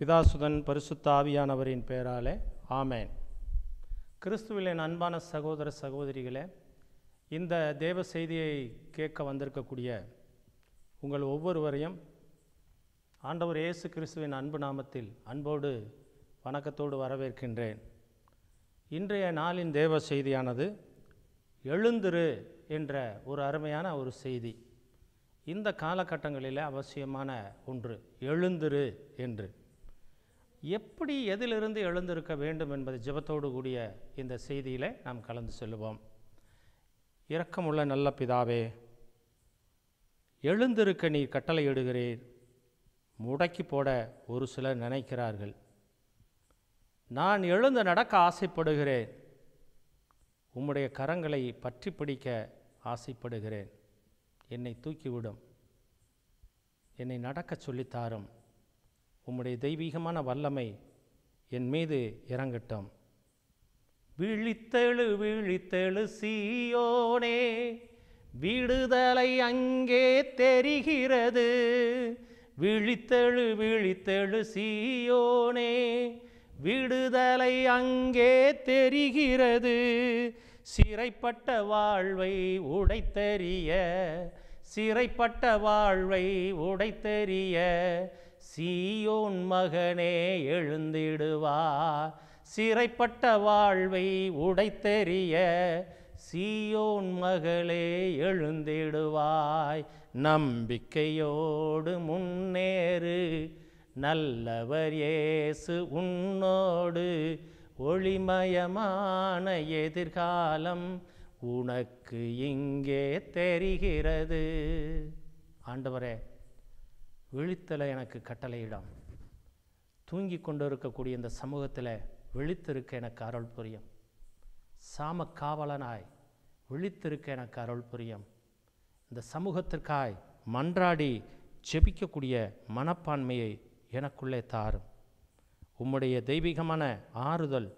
பிதாசுதன் பரிசுத்தாவியானவரின் பெயராலே ஆமேன் கிறிஸ்துவிலின் அன்பான சகோதர சகோதரிகளே இந்த தேவ செய்தியை கேட்க வந்திருக்கக்கூடிய உங்கள் ஒவ்வொருவரையும் ஆண்டவர் இயேசு கிறிஸ்துவின் அன்பு நாமத்தில் அன்போடு வணக்கத்தோடு வரவேற்கின்றேன் இன்றைய நாளின் தேவ செய்தியானது எழுந்திரு என்ற ஒரு அருமையான ஒரு செய்தி இந்த காலகட்டங்களில் அவசியமான ஒன்று எழுந்திரு என்று எப்படி எதிலிருந்து எழுந்திருக்க வேண்டும் என்பது ஜபத்தோடு கூடிய இந்த செய்தியில் நாம் கலந்து செல்லுவோம் இரக்கமுள்ள நல்ல பிதாவே எழுந்திருக்க நீ கட்டளையிடுகிறீர் முடக்கி போட ஒரு சிலர் நினைக்கிறார்கள் நான் எழுந்து நடக்க ஆசைப்படுகிறேன் உம்முடைய கரங்களை பற்றி பிடிக்க ஆசைப்படுகிறேன் என்னை தூக்கிவிடும் என்னை நடக்க சொல்லித்தாரும் உம்முடைய தெய்வீகமான வல்லமை என் மீது இறங்கட்டும் விழித்தெழு விழித்தெழு சீயோனே விடுதலை அங்கே தெரிகிறது விழித்தெழு விழித்தெழு சீயோனே விடுதலை அங்கே தெரிகிறது சிறைப்பட்ட வாழ்வை உடைத்தெறிய சிறைப்பட்ட வாழ்வை உடைத்தெறிய சீயோன் மகனே எழுந்திடுவார் சிறைப்பட்ட வாழ்வை உடைத்தெறிய சீயோன் மகளே எழுந்திடுவாய் நம்பிக்கையோடு முன்னேறு நல்லவர் ஏசு உன்னோடு ஒளிமயமான எதிர்காலம் உனக்கு இங்கே தெரிகிறது ஆண்டவரே விழித்தலை எனக்கு கட்டளையிடம் தூங்கி கொண்டு இருக்கக்கூடிய இந்த சமூகத்தில் விழித்திருக்க எனக்கு அருள் புரியும் சாம காவலனாய் விழித்திருக்க எனக்கு அருள் புரியும் இந்த சமூகத்திற்காய் மன்றாடி ஜெபிக்கக்கூடிய மனப்பான்மையை எனக்குள்ளே தாரும் உம்முடைய தெய்வீகமான ஆறுதல்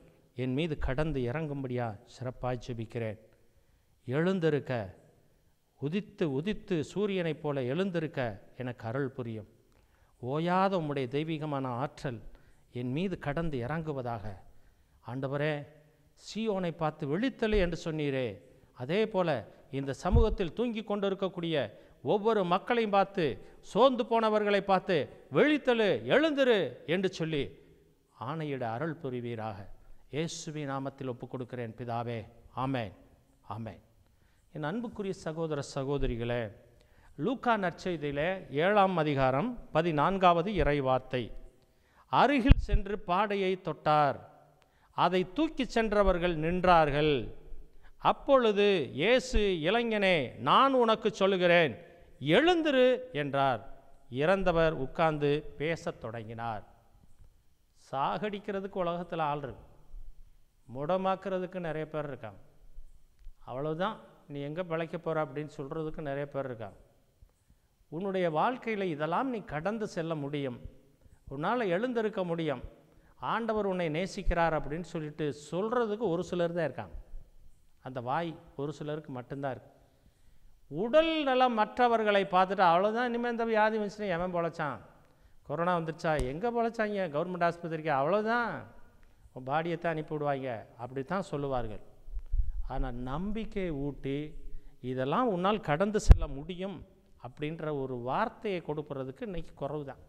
என் மீது கடந்து இறங்கும்படியாக சிறப்பாய் ஜெபிக்கிறேன் எழுந்திருக்க உதித்து உதித்து சூரியனைப் போல எழுந்திருக்க எனக்கு அருள் புரியும் ஓயாத உம்முடைய தெய்வீகமான ஆற்றல் என் மீது கடந்து இறங்குவதாக ஆண்டவரே சியோனை பார்த்து வெளித்தலை என்று சொன்னீரே அதே போல இந்த சமூகத்தில் தூங்கி கொண்டிருக்கக்கூடிய ஒவ்வொரு மக்களையும் பார்த்து சோர்ந்து போனவர்களை பார்த்து வெளித்தலு எழுந்திரு என்று சொல்லி ஆணையிட அருள் புரிவீராக இயேசுவி நாமத்தில் ஒப்புக் கொடுக்கிறேன் பிதாவே ஆமேன் ஆமேன் என் அன்புக்குரிய சகோதர சகோதரிகளே லூக்கா நற்செய்தியில் ஏழாம் அதிகாரம் பதினான்காவது இறைவார்த்தை அருகில் சென்று பாடையை தொட்டார் அதை தூக்கி சென்றவர்கள் நின்றார்கள் அப்பொழுது இயேசு இளைஞனே நான் உனக்கு சொல்லுகிறேன் எழுந்திரு என்றார் இறந்தவர் உட்கார்ந்து பேசத் தொடங்கினார் சாகடிக்கிறதுக்கு உலகத்தில் ஆள் இருக்கு முடமாக்குறதுக்கு நிறைய பேர் இருக்காங்க அவ்வளோதான் நீ எங்கே பிழைக்க போகிற அப்படின்னு சொல்கிறதுக்கு நிறைய பேர் இருக்கா உன்னுடைய வாழ்க்கையில் இதெல்லாம் நீ கடந்து செல்ல முடியும் உன்னால் எழுந்திருக்க முடியும் ஆண்டவர் உன்னை நேசிக்கிறார் அப்படின்னு சொல்லிட்டு சொல்கிறதுக்கு ஒரு சிலர் தான் இருக்காங்க அந்த வாய் ஒரு சிலருக்கு மட்டும்தான் இருக்குது உடல் நலம் மற்றவர்களை பார்த்துட்டு அவ்வளோதான் இனிமேல் இந்த வியாதி வந்துச்சுன்னா எவன் பொழைச்சான் கொரோனா வந்துருச்சா எங்கே பொழைச்சாங்க கவர்மெண்ட் ஆஸ்பத்திரிக்கு அவ்வளோதான் பாடியை தான் அனுப்பி விடுவாங்க அப்படி தான் சொல்லுவார்கள் ஆனால் நம்பிக்கையை ஊட்டி இதெல்லாம் உன்னால் கடந்து செல்ல முடியும் அப்படின்ற ஒரு வார்த்தையை கொடுக்குறதுக்கு இன்றைக்கி குறவு தான்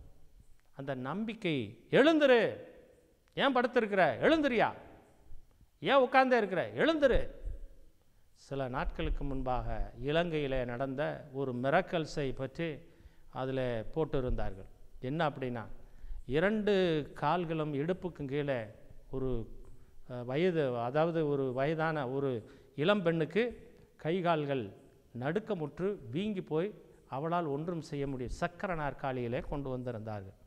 அந்த நம்பிக்கை எழுந்துரு ஏன் படுத்திருக்கிற எழுந்துரியா ஏன் உட்கார்ந்தே இருக்கிற எழுந்துரு சில நாட்களுக்கு முன்பாக இலங்கையில் நடந்த ஒரு மிரக்கல்ஸை பற்றி அதில் போட்டிருந்தார்கள் என்ன அப்படின்னா இரண்டு கால்களும் இடுப்புக்கும் கீழே ஒரு வயது அதாவது ஒரு வயதான ஒரு இளம் பெண்ணுக்கு கை கால்கள் நடுக்கமுற்று வீங்கி போய் அவளால் ஒன்றும் செய்ய முடியும் சக்கர நாற்காலியிலே கொண்டு வந்திருந்தார்கள்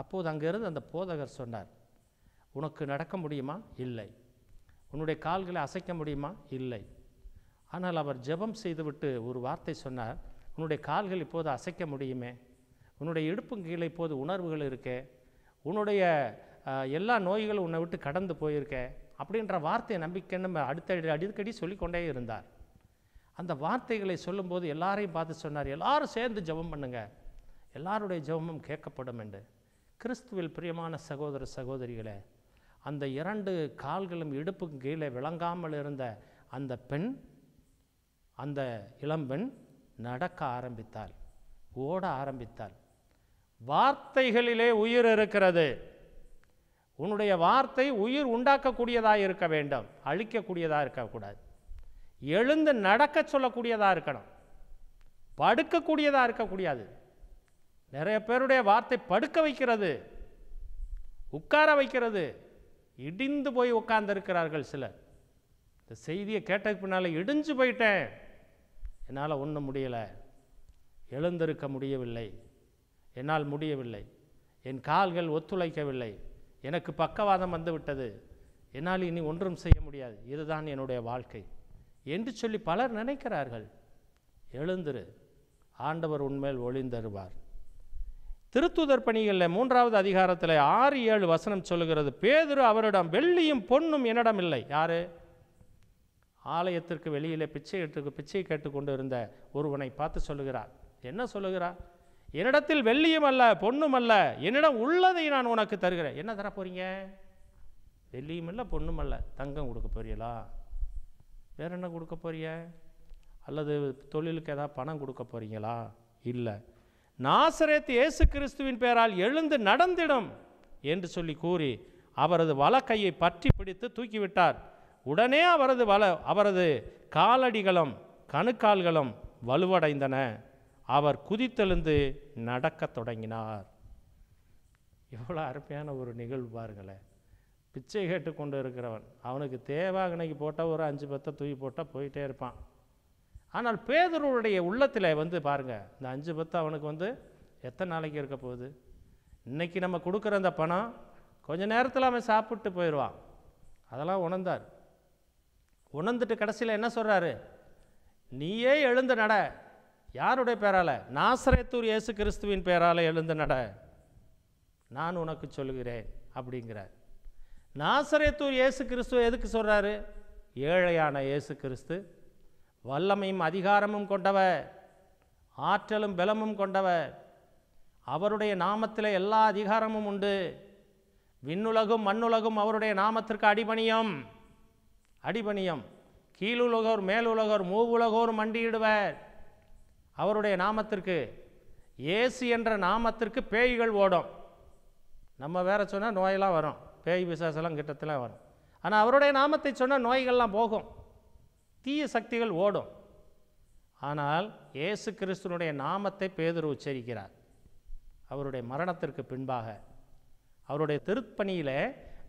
அப்போது அங்கிருந்து அந்த போதகர் சொன்னார் உனக்கு நடக்க முடியுமா இல்லை உன்னுடைய கால்களை அசைக்க முடியுமா இல்லை ஆனால் அவர் ஜெபம் செய்துவிட்டு ஒரு வார்த்தை சொன்னார் உன்னுடைய கால்கள் இப்போது அசைக்க முடியுமே உன்னுடைய இடுப்பு கீழே இப்போது உணர்வுகள் இருக்கே உன்னுடைய எல்லா நோய்களும் உன்னை விட்டு கடந்து போயிருக்க அப்படின்ற வார்த்தையை நம்பிக்கைன்னு நம்ம அடுத்த அடிக்கடி சொல்லிக்கொண்டே இருந்தார் அந்த வார்த்தைகளை சொல்லும்போது எல்லாரையும் பார்த்து சொன்னார் எல்லாரும் சேர்ந்து ஜபம் பண்ணுங்க எல்லாருடைய ஜபமும் கேட்கப்படும் என்று கிறிஸ்துவில் பிரியமான சகோதர சகோதரிகளே அந்த இரண்டு கால்களும் இடுப்புக்கும் கீழே விளங்காமல் இருந்த அந்த பெண் அந்த இளம்பெண் நடக்க ஆரம்பித்தாள் ஓட ஆரம்பித்தாள் வார்த்தைகளிலே உயிர் இருக்கிறது உன்னுடைய வார்த்தை உயிர் உண்டாக்கக்கூடியதாக இருக்க வேண்டும் அழிக்கக்கூடியதாக இருக்கக்கூடாது எழுந்து நடக்க சொல்லக்கூடியதாக இருக்கணும் படுக்கக்கூடியதாக இருக்கக்கூடாது நிறைய பேருடைய வார்த்தை படுக்க வைக்கிறது உட்கார வைக்கிறது இடிந்து போய் உட்கார்ந்திருக்கிறார்கள் சிலர் இந்த செய்தியை கேட்டதுக்கு பின்னால் இடிஞ்சு போயிட்டேன் என்னால் ஒன்றும் முடியலை எழுந்திருக்க முடியவில்லை என்னால் முடியவில்லை என் கால்கள் ஒத்துழைக்கவில்லை எனக்கு பக்கவாதம் வந்துவிட்டது என்னால் இனி ஒன்றும் செய்ய முடியாது இதுதான் என்னுடைய வாழ்க்கை என்று சொல்லி பலர் நினைக்கிறார்கள் எழுந்திரு ஆண்டவர் உண்மையில் ஒளிந்தருவார் திருத்துதர் பணிகளில் மூன்றாவது அதிகாரத்தில் ஆறு ஏழு வசனம் சொல்லுகிறது பேதுரு அவரிடம் வெள்ளியும் பொன்னும் என்னிடம் இல்லை யாரு ஆலயத்திற்கு வெளியில் பிச்சை எடுத்து பிச்சை கேட்டுக்கொண்டு இருந்த ஒருவனை பார்த்து சொல்லுகிறார் என்ன சொல்லுகிறார் என்னிடத்தில் வெள்ளியும் அல்ல பொண்ணும் அல்ல என்னிடம் உள்ளதை நான் உனக்கு தருகிறேன் என்ன தர போகிறீங்க வெள்ளியும் இல்லை பொண்ணும் அல்ல தங்கம் கொடுக்க போறீங்களா வேற என்ன கொடுக்க போறிய அல்லது தொழிலுக்கு ஏதாவது பணம் கொடுக்க போகிறீங்களா இல்லை நாசரேத்து இயேசு கிறிஸ்துவின் பெயரால் எழுந்து நடந்திடும் என்று சொல்லி கூறி அவரது வலக்கையை பற்றி பிடித்து தூக்கிவிட்டார் உடனே அவரது வல அவரது காலடிகளும் கணுக்கால்களும் வலுவடைந்தன அவர் குதித்தெழுந்து நடக்கத் தொடங்கினார் எவ்வளோ அருமையான ஒரு நிகழ்வு பாருங்களேன் பிச்சை கேட்டு கொண்டு இருக்கிறவன் அவனுக்கு தேவாகனைக்கு போட்டால் ஒரு அஞ்சு பத்தை தூக்கி போட்டால் போயிட்டே இருப்பான் ஆனால் பேதருடைய உள்ளத்தில் வந்து பாருங்கள் இந்த அஞ்சு பத்து அவனுக்கு வந்து எத்தனை நாளைக்கு இருக்க போகுது இன்றைக்கி நம்ம கொடுக்குற அந்த பணம் கொஞ்சம் நேரத்தில் அவன் சாப்பிட்டு போயிடுவான் அதெல்லாம் உணர்ந்தார் உணர்ந்துட்டு கடைசியில் என்ன சொல்கிறாரு நீயே எழுந்து நட யாருடைய பேரால நாசரேத்தூர் இயேசு கிறிஸ்துவின் பேரால் எழுந்து நட நான் உனக்கு சொல்கிறேன் அப்படிங்கிறார் நாசரேத்தூர் இயேசு கிறிஸ்துவ எதுக்கு சொல்கிறாரு ஏழையான இயேசு கிறிஸ்து வல்லமையும் அதிகாரமும் கொண்டவர் ஆற்றலும் பலமும் கொண்டவர் அவருடைய நாமத்தில் எல்லா அதிகாரமும் உண்டு விண்ணுலகும் மண்ணுலகும் அவருடைய நாமத்திற்கு அடிபணியம் அடிபணியம் கீழுலகோர் மேலுலகோர் மூவுலகோர் மண்டியிடுவர் அவருடைய நாமத்திற்கு ஏசு என்ற நாமத்திற்கு பேய்கள் ஓடும் நம்ம வேற சொன்னால் நோயெல்லாம் வரும் பேய் விசாசெல்லாம் கிட்டத்தெல்லாம் வரும் ஆனால் அவருடைய நாமத்தை சொன்னால் நோய்கள்லாம் போகும் தீய சக்திகள் ஓடும் ஆனால் ஏசு கிறிஸ்துனுடைய நாமத்தை பேதர் உச்சரிக்கிறார் அவருடைய மரணத்திற்கு பின்பாக அவருடைய திருப்பணியில்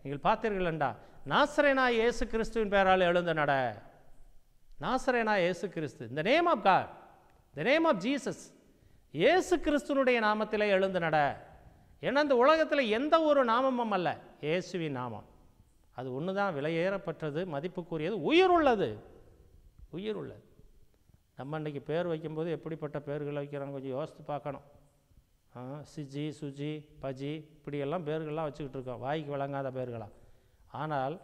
நீங்கள் பார்த்தீர்கள் என்றா நாசரேனா இயேசு கிறிஸ்துவின் பெயரால் எழுந்த நட நாசரேனா இயேசு கிறிஸ்து இந்த name of God the name of Jesus ஏசு கிறிஸ்துனுடைய நாமத்திலே எழுந்து நட ஏன்னா இந்த உலகத்தில் எந்த ஒரு நாமமும் அல்ல இயேசுவின் நாமம் அது ஒன்று தான் விலையேறப்பட்டது மதிப்புக்குரியது உயிர் உள்ளது உயிர் உள்ளது நம்ம இன்றைக்கி பேர் வைக்கும்போது எப்படிப்பட்ட பேர்களை வைக்கிறாங்க கொஞ்சம் யோசித்து பார்க்கணும் சிஜி சுஜி பஜி இப்படியெல்லாம் பேர்கள்லாம் வச்சுக்கிட்டு இருக்கோம் வாய்க்கு வழங்காத பேர்களாக ஆனால்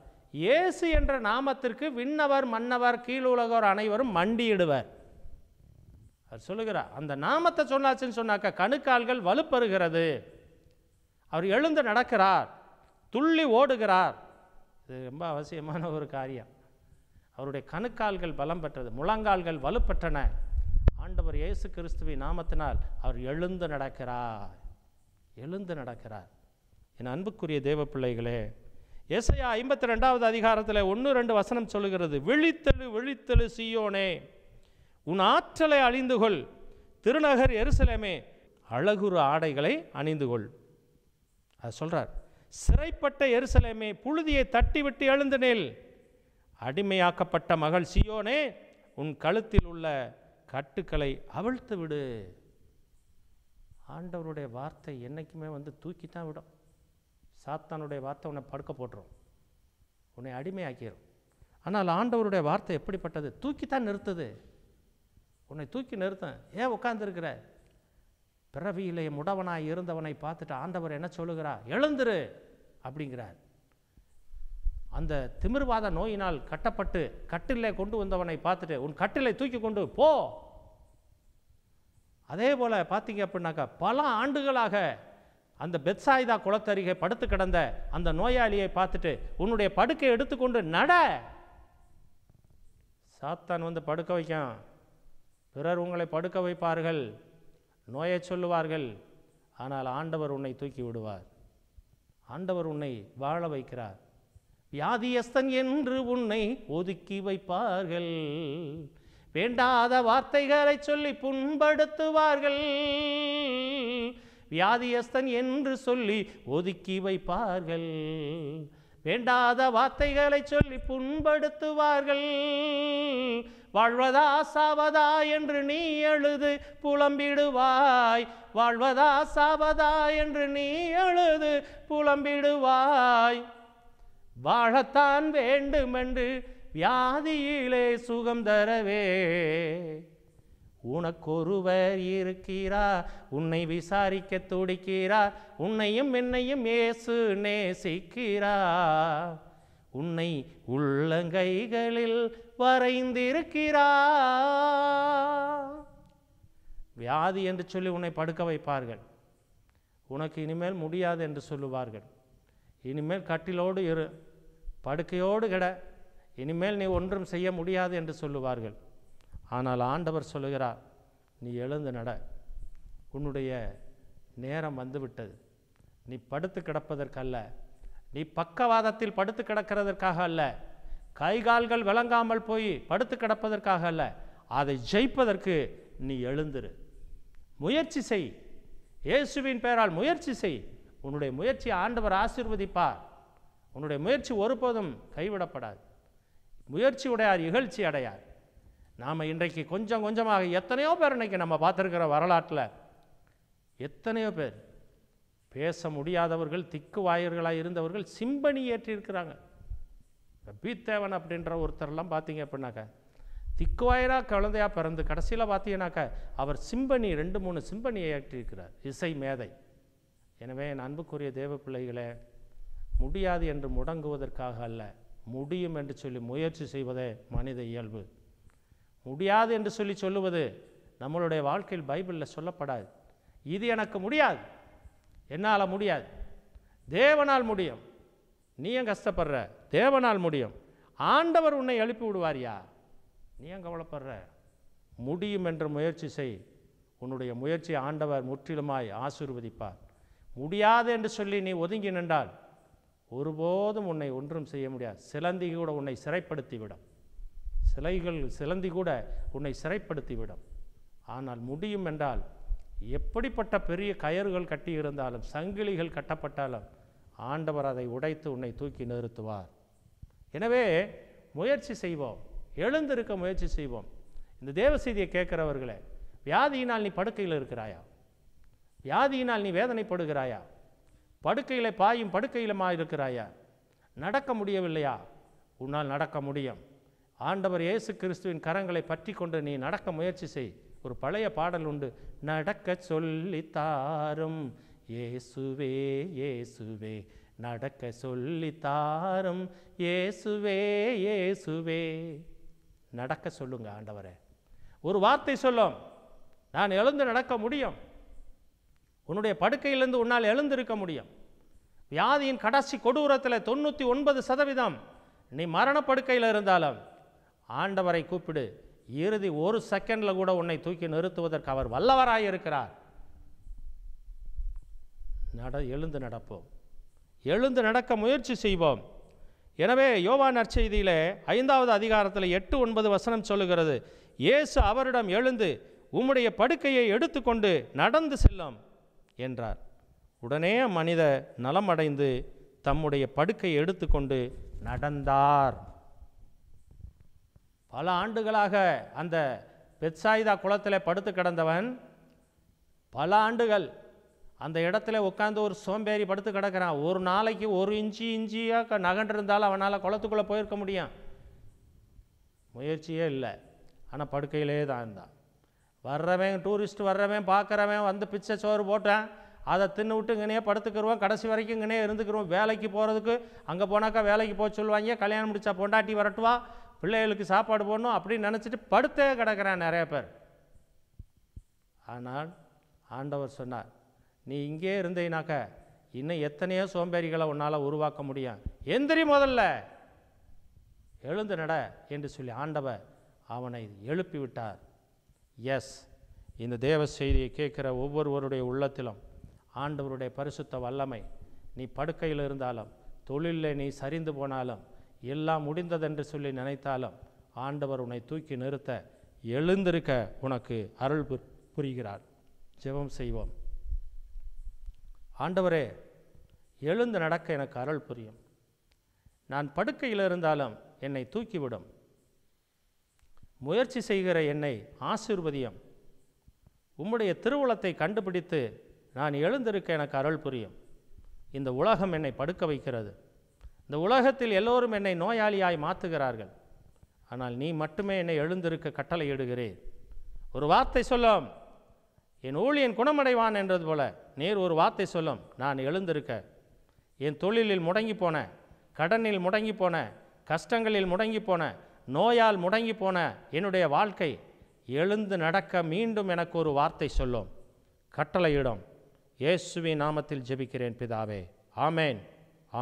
இயேசு என்ற நாமத்திற்கு விண்ணவர் மன்னவர் கீழ் உலகோர் அனைவரும் மண்டியிடுவர் அவர் சொல்லுகிறார் அந்த நாமத்தை சொன்னாச்சுன்னு சொன்னாக்கா கணுக்கால்கள் வலுப்பெறுகிறது அவர் எழுந்து நடக்கிறார் துள்ளி ஓடுகிறார் இது ரொம்ப அவசியமான ஒரு காரியம் அவருடைய கணுக்கால்கள் பலம் பெற்றது முழங்கால்கள் வலுப்பெற்றன ஆண்டவர் இயேசு கிறிஸ்துவின் நாமத்தினால் அவர் எழுந்து நடக்கிறார் எழுந்து நடக்கிறார் என் அன்புக்குரிய தேவ பிள்ளைகளே எஸ்ஐயா ஐம்பத்தி ரெண்டாவது அதிகாரத்தில் ஒன்று ரெண்டு வசனம் சொல்லுகிறது விழித்தெழு விழித்தெழு சியோனே உன் ஆற்றலை அழிந்து கொள் திருநகர் எருசலேமே அழகுறு ஆடைகளை அணிந்து கொள் அது சொல்கிறார் சிறைப்பட்ட எருசலேமே புழுதியை தட்டிவிட்டு எழுந்து நெல் அடிமையாக்கப்பட்ட மகள் சியோனே உன் கழுத்தில் உள்ள கட்டுக்களை அவிழ்த்து விடு ஆண்டவருடைய வார்த்தை என்றைக்குமே வந்து தூக்கி தான் விடும் சாத்தானுடைய வார்த்தை உன்னை படுக்க போட்டுரும் உன்னை அடிமையாக்கிடும் ஆனால் ஆண்டவருடைய வார்த்தை எப்படிப்பட்டது தூக்கி தான் நிறுத்துது உன்னை தூக்கி நிறுத்தேன் ஏன் உட்காந்துருக்கிற பிறவியிலே முடவனாய் இருந்தவனை பார்த்துட்டு ஆண்டவர் என்ன சொல்லுகிறா எழுந்துரு அப்படிங்கிறார் அந்த திமிர்வாத நோயினால் கட்டப்பட்டு கட்டிலே கொண்டு வந்தவனை பார்த்துட்டு உன் கட்டிலை தூக்கி கொண்டு போ அதே போல் பார்த்தீங்க அப்படின்னாக்கா பல ஆண்டுகளாக அந்த பெத்சாய்தா குளத்தருகே படுத்து கிடந்த அந்த நோயாளியை பார்த்துட்டு உன்னுடைய படுக்கை எடுத்துக்கொண்டு நட சாத்தான் வந்து படுக்க வைக்கும் பிறர் உங்களை படுக்க வைப்பார்கள் நோயை சொல்லுவார்கள் ஆனால் ஆண்டவர் உன்னை தூக்கி விடுவார் ஆண்டவர் உன்னை வாழ வைக்கிறார் வியாதியஸ்தன் என்று உன்னை ஒதுக்கி வைப்பார்கள் வேண்டாத வார்த்தைகளை சொல்லி புண்படுத்துவார்கள் வியாதியஸ்தன் என்று சொல்லி ஒதுக்கி வைப்பார்கள் வேண்டாத வார்த்தைகளை சொல்லி புண்படுத்துவார்கள் வாழ்வதா சாவதா என்று நீ எழுது புலம்பிடுவாய் வாழ்வதா சாவதா என்று நீ எழுது புலம்பிடுவாய் வாழத்தான் வேண்டுமென்று வியாதியிலே சுகம் தரவே உனக்கொருவர் இருக்கிறார் உன்னை விசாரிக்க துடிக்கிறார் உன்னையும் என்னையும் ஏசு நேசிக்கிறார் உன்னை உள்ளங்கைகளில் வரைந்திருக்கிறார் வியாதி என்று சொல்லி உன்னை படுக்க வைப்பார்கள் உனக்கு இனிமேல் முடியாது என்று சொல்லுவார்கள் இனிமேல் கட்டிலோடு இரு படுக்கையோடு கிட இனிமேல் நீ ஒன்றும் செய்ய முடியாது என்று சொல்லுவார்கள் ஆனால் ஆண்டவர் சொல்லுகிறார் நீ எழுந்து நட உன்னுடைய நேரம் வந்துவிட்டது நீ படுத்து கிடப்பதற்கல்ல நீ பக்கவாதத்தில் படுத்து கிடக்கிறதற்காக அல்ல கைகால்கள் விளங்காமல் போய் படுத்து கிடப்பதற்காக அல்ல அதை ஜெயிப்பதற்கு நீ எழுந்துரு முயற்சி செய் இயேசுவின் பெயரால் முயற்சி செய் உன்னுடைய முயற்சி ஆண்டவர் ஆசீர்வதிப்பார் உன்னுடைய முயற்சி ஒருபோதும் கைவிடப்படாது முயற்சி உடையார் இகழ்ச்சி அடையார் நாம் இன்றைக்கு கொஞ்சம் கொஞ்சமாக எத்தனையோ பேர் இன்றைக்கி நம்ம பார்த்துருக்கிற வரலாற்றில் எத்தனையோ பேர் பேச முடியாதவர்கள் திக்கு வாயர்களாக இருந்தவர்கள் சிம்பனி ஏற்றிருக்கிறாங்க பீத்தேவன் அப்படின்ற ஒருத்தர்லாம் பார்த்தீங்க அப்படின்னாக்க திக்குவாயிராக குழந்தையாக பிறந்து கடைசியில் பார்த்தீங்கன்னாக்கா அவர் சிம்பனி ரெண்டு மூணு சிம்பனியை ஏற்றியிருக்கிறார் இசை மேதை எனவே என் அன்புக்குரிய தேவ பிள்ளைகளே முடியாது என்று முடங்குவதற்காக அல்ல முடியும் என்று சொல்லி முயற்சி செய்வதே மனித இயல்பு முடியாது என்று சொல்லி சொல்லுவது நம்மளுடைய வாழ்க்கையில் பைபிளில் சொல்லப்படாது இது எனக்கு முடியாது என்னால் முடியாது தேவனால் முடியும் நீ ஏன் கஷ்டப்படுற தேவனால் முடியும் ஆண்டவர் உன்னை எழுப்பி விடுவாரியா நீ ஏன் கவலைப்படுற முடியும் என்று முயற்சி செய் உன்னுடைய முயற்சி ஆண்டவர் முற்றிலுமாய் ஆசிர்வதிப்பார் முடியாது என்று சொல்லி நீ ஒதுங்கி நின்றால் ஒருபோதும் உன்னை ஒன்றும் செய்ய முடியாது சிலந்தி கூட உன்னை சிறைப்படுத்திவிடும் சிலைகள் சிலந்தி கூட உன்னை சிறைப்படுத்திவிடும் ஆனால் முடியும் என்றால் எப்படிப்பட்ட பெரிய கயறுகள் கட்டியிருந்தாலும் சங்கிலிகள் கட்டப்பட்டாலும் ஆண்டவர் அதை உடைத்து உன்னை தூக்கி நிறுத்துவார் எனவே முயற்சி செய்வோம் எழுந்திருக்க முயற்சி செய்வோம் இந்த தேவ செய்தியை கேட்குறவர்களே வியாதியினால் நீ படுக்கையில் இருக்கிறாயா வியாதியினால் நீ வேதனைப்படுகிறாயா படுக்கையில் பாயும் படுக்கையிலமாக இருக்கிறாயா நடக்க முடியவில்லையா உன்னால் நடக்க முடியும் ஆண்டவர் இயேசு கிறிஸ்துவின் கரங்களை பற்றி கொண்டு நீ நடக்க முயற்சி செய் ஒரு பழைய பாடல் உண்டு நடக்க சொல்லி தாரும் இயேசுவே இயேசுவே நடக்க சொல்லி தாரும் இயேசுவே இயேசுவே நடக்க சொல்லுங்க ஆண்டவரே ஒரு வார்த்தை சொல்லும் நான் எழுந்து நடக்க முடியும் உன்னுடைய படுக்கையிலிருந்து உன்னால் எழுந்திருக்க முடியும் வியாதியின் கடைசி கொடூரத்தில் தொண்ணூற்றி ஒன்பது சதவீதம் நீ மரணப்படுக்கையில் இருந்தாலும் ஆண்டவரை கூப்பிடு இறுதி ஒரு செகண்டில் கூட உன்னை தூக்கி நிறுத்துவதற்கு அவர் வல்லவராக இருக்கிறார் நட எழுந்து நடப்போம் எழுந்து நடக்க முயற்சி செய்வோம் எனவே யோவா நற்செய்தியில் ஐந்தாவது அதிகாரத்தில் எட்டு ஒன்பது வசனம் சொல்லுகிறது இயேசு அவரிடம் எழுந்து உம்முடைய படுக்கையை எடுத்துக்கொண்டு நடந்து செல்லும் என்றார் உடனே மனித நலமடைந்து தம்முடைய படுக்கையை எடுத்துக்கொண்டு நடந்தார் பல ஆண்டுகளாக அந்த பெத்சாயிதா குளத்தில் படுத்து கிடந்தவன் பல ஆண்டுகள் அந்த இடத்துல உட்காந்து ஒரு சோம்பேறி படுத்து கிடக்கிறான் ஒரு நாளைக்கு ஒரு இஞ்சி இன்ச்சியாக நகண்டிருந்தாலும் அவனால் குளத்துக்குள்ளே போயிருக்க முடியும் முயற்சியே இல்லை ஆனால் படுக்கையிலே தான் இருந்தான் வர்றவன் டூரிஸ்ட் வர்றவன் பார்க்குறவன் வந்து பிச்சை சோறு போட்டேன் அதை தின்னு விட்டு இங்கனே படுத்துக்கிறோம் கடைசி வரைக்கும் இங்கனே இருந்துக்கிறோம் வேலைக்கு போகிறதுக்கு அங்கே போனாக்கா வேலைக்கு போக சொல்லுவாங்க கல்யாணம் முடித்தா பொண்டாட்டி வரட்டுவா பிள்ளைகளுக்கு சாப்பாடு போடணும் அப்படின்னு நினச்சிட்டு படுத்தே கிடக்கிறான் நிறைய பேர் ஆனால் ஆண்டவர் சொன்னார் நீ இங்கே இருந்தீனாக்க இன்னும் எத்தனையோ சோம்பேறிகளை உன்னால் உருவாக்க முடியும் எந்திரி முதல்ல எழுந்து நட என்று சொல்லி ஆண்டவர் அவனை எழுப்பி விட்டார் எஸ் இந்த தேவ செய்தியை கேட்குற ஒவ்வொருவருடைய உள்ளத்திலும் ஆண்டவருடைய பரிசுத்த வல்லமை நீ படுக்கையில் இருந்தாலும் தொழிலில் நீ சரிந்து போனாலும் எல்லாம் முடிந்ததென்று சொல்லி நினைத்தாலும் ஆண்டவர் உன்னை தூக்கி நிறுத்த எழுந்திருக்க உனக்கு அருள் புரிகிறார் ஜெபம் செய்வோம் ஆண்டவரே எழுந்து நடக்க எனக்கு அருள் புரியும் நான் படுக்கையில் இருந்தாலும் என்னை தூக்கிவிடும் முயற்சி செய்கிற என்னை ஆசிர்வதியம் உம்முடைய திருவுளத்தை கண்டுபிடித்து நான் எழுந்திருக்க எனக்கு அருள் புரியும் இந்த உலகம் என்னை படுக்க வைக்கிறது இந்த உலகத்தில் எல்லோரும் என்னை நோயாளியாய் மாற்றுகிறார்கள் ஆனால் நீ மட்டுமே என்னை எழுந்திருக்க இடுகிறேன் ஒரு வார்த்தை சொல்லும் என் ஊழியன் குணமடைவான் என்றது போல நேர் ஒரு வார்த்தை சொல்லும் நான் எழுந்திருக்க என் தொழிலில் முடங்கி போன கடனில் முடங்கி போன கஷ்டங்களில் முடங்கி போன நோயால் முடங்கி போன என்னுடைய வாழ்க்கை எழுந்து நடக்க மீண்டும் எனக்கு ஒரு வார்த்தை சொல்லும் கட்டளையிடும் இயேசுவின் நாமத்தில் ஜெபிக்கிறேன் பிதாவே ஆமேன்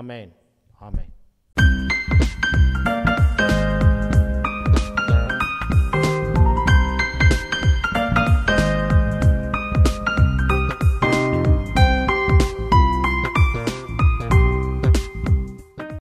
ஆமேன் Amen.